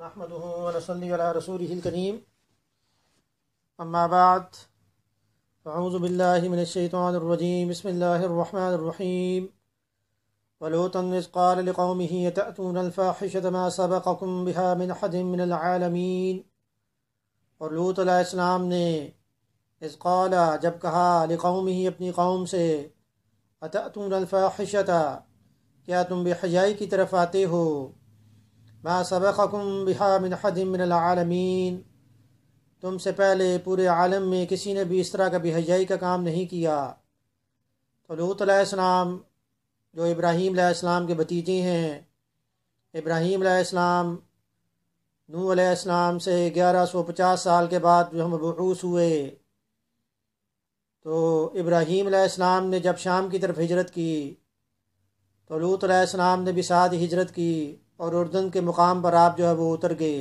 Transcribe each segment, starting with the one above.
नहमदुहु व नसल्ली अला ولوطا إذ قال لقومه الفاحشة ما سبقكم بها من أحد من العالمين और लूत ने जब कहा अपनी कौम से अतः तुम अतूनफाहिशता क्या तुम बेहजाई की तरफ आते हो मा सबकुम बिहा मिन हदिम मिन आलमीन तुमसे पहले पूरे आलम में किसी ने भी इस तरह का बेहजाई का काम नहीं किया तो लूत लूतम जो इब्राहीम इस्लाम के भतीजे हैं इब्राहीम इस्लाम नू इस्लाम से 1150 साल के बाद जो हम बहूस हुए तो इब्राहीम इस्लाम ने जब शाम की तरफ हिजरत की तो लूत इस्लाम ने भी साथ हिजरत की और उर्दन के मुकाम पर आप जो है वो उतर गए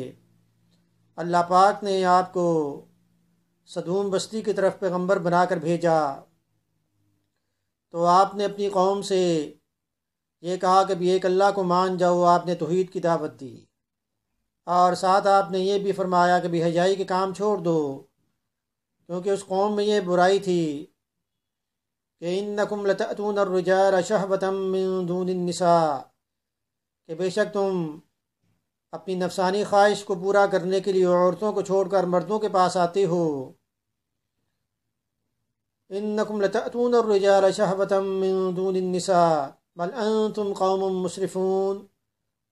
अल्लाह पाक ने आपको सदूम बस्ती की तरफ पैगम्बर बनाकर भेजा तो आपने अपनी कौम से ये कहा कि भी एक अल्लाह को मान जाओ आपने तोहद की दावत दी और साथ आपने ये भी फरमाया कि भी हजाई के काम छोड़ दो क्योंकि उस कौम में ये बुराई थी कि इन नकुम लतून रजा शहबतम दून निसा कि बेशक तुम अपनी नफसानी ख्वाहिश को पूरा करने के लिए औरतों को छोड़कर मर्दों के पास आते हो इन नकुम लतून और रजाल शहबतमसा बल तुम कौम मुशरफून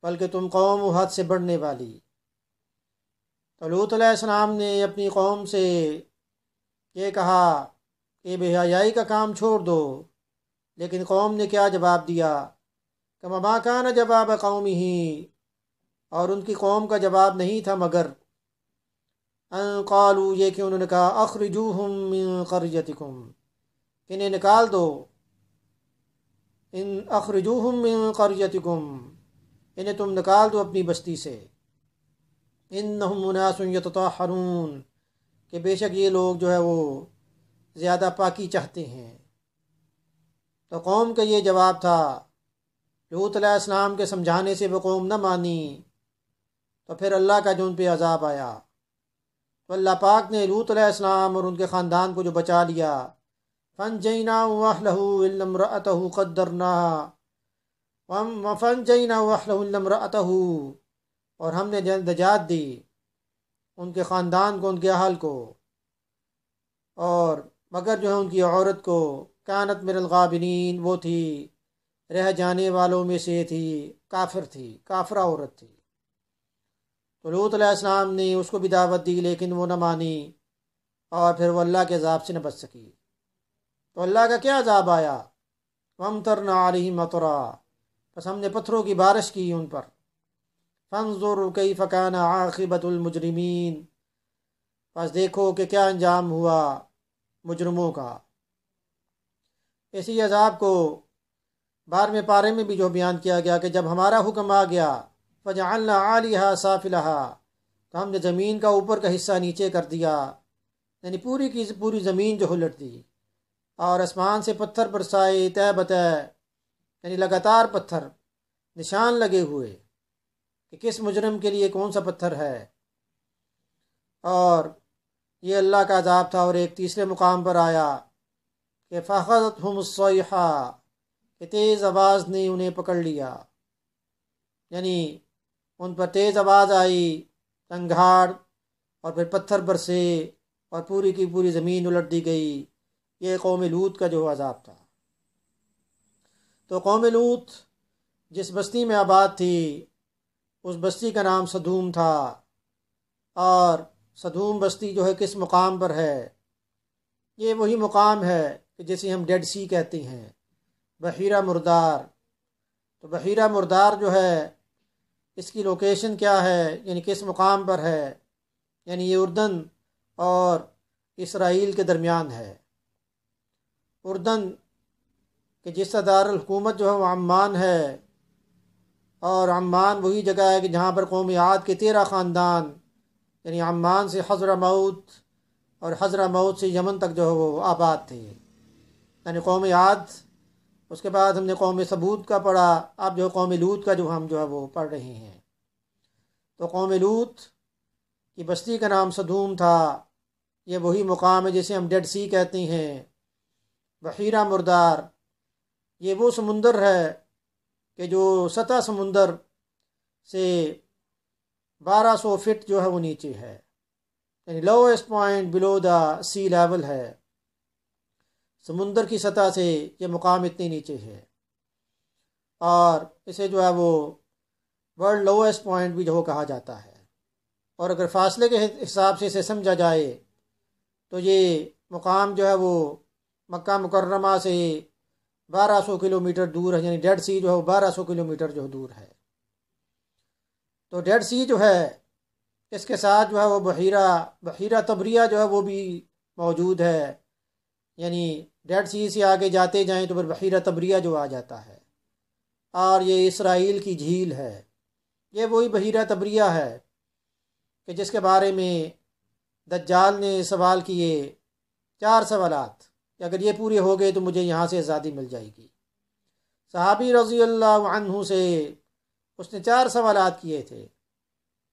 बल्कि तुम कौम हद से बढ़ने वाली तो ने अपनी कौम से ये कहा कि बेहयाई का काम छोड़ दो लेकिन कौम ने क्या जवाब दिया कमाकान जवाब कौमी ही और उनकी कौम का जवाब नहीं था मगर कालू ये कि उन्होंने कहा अखरजू हम इन्हें निकाल दो इन अखरजू हम करजतकुम इन्हें तुम निकाल दो अपनी बस्ती से इन हरून कि बेशक ये लोग जो है वो ज़्यादा पाकि चाहते हैं तो कौम का ये जवाब था लूत अलैहिस्सलाम के समझाने से वो कौम न मानी तो फिर अल्लाह का जो उन पर अजाब आया तो अल्लाह पाक ने लूत अलैहिस्सलाम और उनके ख़ानदान को जो बचा लिया फ़न जैना वाहलमरत कदरना वम फ़न जैना वाहलमरत और हमने नजात दी उनके ख़ानदान को उनके अहल को और मगर जो है उनकी औरत को कानत मिरलगाबिन वो थी रह जाने वालों में से थी काफिर थी काफरा औरत थी तो लूत अलैहिस्सलाम ने उसको भी दावत दी लेकिन वो न मानी और फिर वो अल्लाह के अजाब से न बच सकी तो अल्लाह का क्या अजाब आया वम तर रही मतरा बस हमने पत्थरों की बारिश की उन पर फंजुर कई फ़कान आखिबतुलमजरमीन बस देखो कि क्या अंजाम हुआ मुजरमों का इसी अजाब को बारहवें पारे में भी जो बयान किया गया कि जब हमारा हुक्म आ गया फजाना आलिहा साफिलहा तो हमने ज़मीन का ऊपर का हिस्सा नीचे कर दिया यानी पूरी की पूरी ज़मीन जो उलट दी और आसमान से पत्थर बरसाए तय बतय यानी लगातार पत्थर निशान लगे हुए कि किस मुजरम के लिए कौन सा पत्थर है और ये अल्लाह का अजाब था और एक तीसरे मुकाम पर आया कि फ़ाखत हम कि तेज़ आवाज़ ने उन्हें पकड़ लिया यानी उन पर तेज़ आवाज़ आई तंगाड़ और फिर पत्थर बरसे और पूरी की पूरी ज़मीन उलट दी गई ये कौम लूत का जो अजाब था तो कौम लूत जिस बस्ती में आबाद थी उस बस्ती का नाम सदूम था और सदूम बस्ती जो है किस मुकाम पर है ये वही मुकाम है कि जिसे हम डेड सी कहते हैं बहीरा मुर्दार तो बहीरा मुर्दार जो है इसकी लोकेशन क्या है यानी किस मुकाम पर है यानी ये उर्दन और इसराइल के दरमियान है उर्दन के जिस दारकूमत जो है वो अम्मान है और अम्मान वही जगह है कि जहाँ पर कौमियात के तेरह ख़ानदान यानी अम्मान से हजरा मऊत और हजरा मऊत से यमन तक जो है वो आबाद थे यानी कौमियात उसके बाद हमने कौम सबूत का पढ़ा अब जो कौम लूत का जो हम जो है वो पढ़ रहे हैं तो कौम लूत की बस्ती का नाम सदूम था ये वही मुकाम है जिसे हम डेड सी कहते हैं बहीरा मुर्दार ये वो समुंदर है कि जो सतह समुंदर से 1200 फिट जो है वो नीचे है यानी lowest point below the sea level है समुंदर की सतह से ये मुकाम इतने नीचे है और इसे जो है वो वर्ल्ड लोएस्ट पॉइंट भी जो कहा जाता है और अगर फासले के हिसाब से इसे समझा जाए तो ये मुकाम जो है वो मक्का मुकर्रमा से 1200 किलोमीटर दूर है यानी डेड सी जो है वो 1200 किलोमीटर जो दूर है तो डेड सी जो है इसके साथ जो है वो बहीरा बहीरा तबरिया जो है वो भी मौजूद है यानी डेड सी से आगे जाते जाएं तो फिर बहरा तबरिया जो आ जाता है और ये इसराइल की झील है ये वही बहरा तबरिया है कि जिसके बारे में दज्जाल ने सवाल किए चार सवालत कि अगर ये पूरे हो गए तो मुझे यहाँ से आज़ादी मिल जाएगी सहाबी रजी अल्लाह से उसने चार सवाल किए थे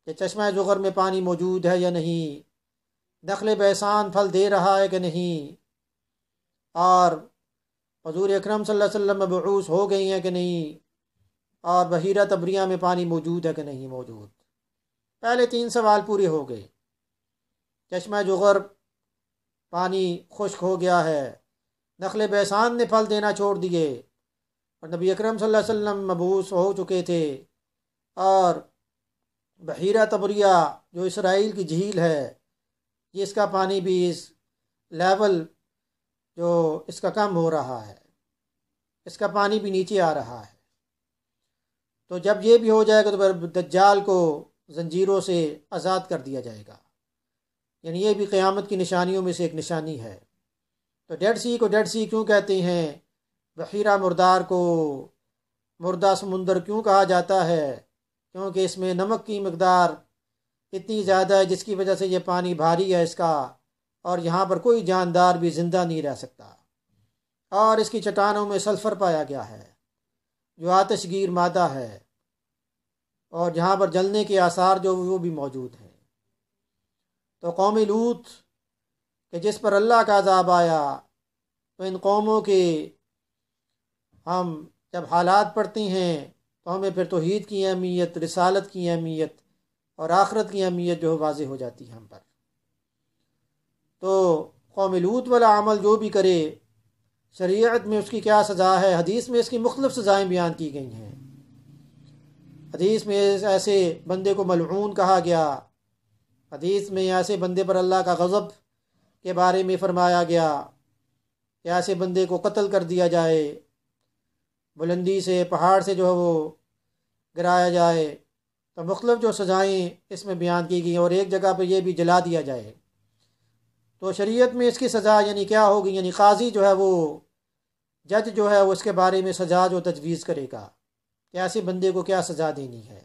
कि चश्मा जुगर में पानी मौजूद है या नहीं दखल बहसान फल दे रहा है कि नहीं और हजूर अक्रम सल्लम बूस हो गई हैं कि नहीं और बहरा तबरिया में पानी मौजूद है कि नहीं मौजूद पहले तीन सवाल पूरे हो गए चश्मा जुगर पानी खुश्क हो गया है नखल बहसान ने फल देना छोड़ दिए और नबी अकरम सल्लम मबूस हो चुके थे और बहरा तबरिया जो इसराइल की झील है इसका पानी भी इस लेवल जो इसका काम हो रहा है इसका पानी भी नीचे आ रहा है तो जब ये भी हो जाएगा तो फिर दज्जाल को जंजीरों से आज़ाद कर दिया जाएगा यानी ये भी क़यामत की निशानियों में से एक निशानी है तो डेड सी को डेड सी क्यों कहते हैं बखीरा मुर्दार को मुर्दा समुंदर क्यों कहा जाता है क्योंकि इसमें नमक की मकदार इतनी ज़्यादा है जिसकी वजह से ये पानी भारी है इसका और यहाँ पर कोई जानदार भी जिंदा नहीं रह सकता और इसकी चट्टानों में सल्फर पाया गया है जो आतशगीर मादा है और जहाँ पर जलने के आसार जो वो भी मौजूद हैं तो कौमी लूत के जिस पर अल्लाह का अजाब आया तो इन कौमों के हम जब हालात पड़ती हैं तो हमें फिर तोहद की अहमियत रसालत की अहमियत और आखरत की अहमियत जो है वाज हो जाती है हम पर तो कौम लूत वाला अमल जो भी करे शरीयत में उसकी क्या सज़ा है हदीस में इसकी मुख्तफ सज़ाएँ बयान की गई हैं हदीस में ऐसे बंदे को मलून कहा गया हदीस में ऐसे बंदे पर अल्लाह का गज़ब के बारे में फरमाया गया कि ऐसे बंदे को कत्ल कर दिया जाए बुलंदी से पहाड़ से जो है वो गिराया जाए तो मुख्तफ जो सज़ाएँ इसमें बयान की गई और एक जगह पर यह भी जला दिया जाए तो शरीयत में इसकी सज़ा यानी क्या होगी यानी काजी जो है वो जज जो है वो इसके बारे में सज़ा जो तजवीज़ करेगा कि ऐसे बंदे को क्या सज़ा देनी है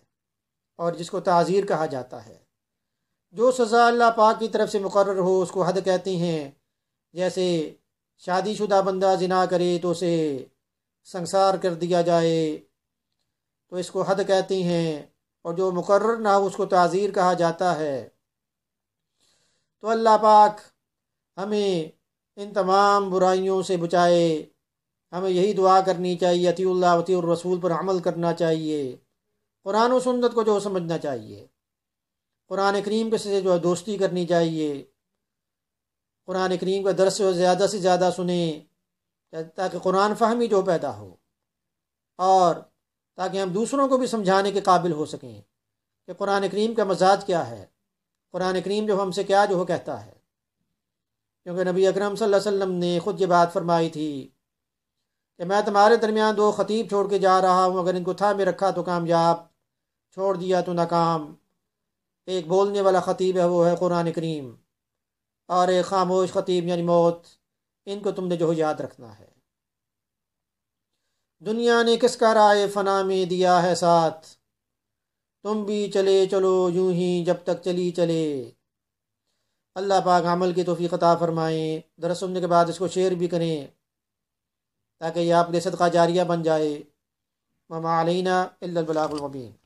और जिसको ताज़ीर कहा जाता है जो सज़ा अल्लाह पाक की तरफ से मुकर हो उसको हद कहते हैं जैसे शादीशुदा बंदा जिना करे तो उसे संसार कर दिया जाए तो इसको हद कहते हैं और जो मुकर ना हो उसको ताज़ीर कहा जाता है तो अल्लाह पाक हमें इन तमाम बुराइयों से बचाए हमें यही दुआ करनी चाहिए अतील्ला वती रसूल पर अमल करना चाहिए कुरान और सुन्नत को जो समझना चाहिए कुरान करीम के से जो है दोस्ती करनी चाहिए कुरान करीम का दरस ज़्यादा से ज़्यादा सुने ताकि कुरान फहमी जो पैदा हो और ताकि हम दूसरों को भी समझाने के काबिल हो सकें कि कुरान करीम का मजाज क्या है कुरान करीम जो हमसे क्या जो कहता है क्योंकि नबी अकरम वसल्लम ने ख़ुद ये बात फरमाई थी कि मैं तुम्हारे दरमियान दो ख़तीब छोड़ के जा रहा हूँ अगर इनको था में रखा तो कामयाब छोड़ दिया तो नाकाम एक बोलने वाला ख़तीब है वो है कुरान करीम और एक खामोश ख़तीब यानी मौत इनको तुमने जो याद रखना है दुनिया ने किसका राय फना में दिया है साथ तुम भी चले चलो यूं ही जब तक चली चले अल्लाह पाक अमल की तोफ़ी अता फ़रमाएँ दर सुनने के बाद इसको शेयर भी करें ताकि यह आपके सदका जारिया बन जाए ममा अलैना अल्लाबलामबीन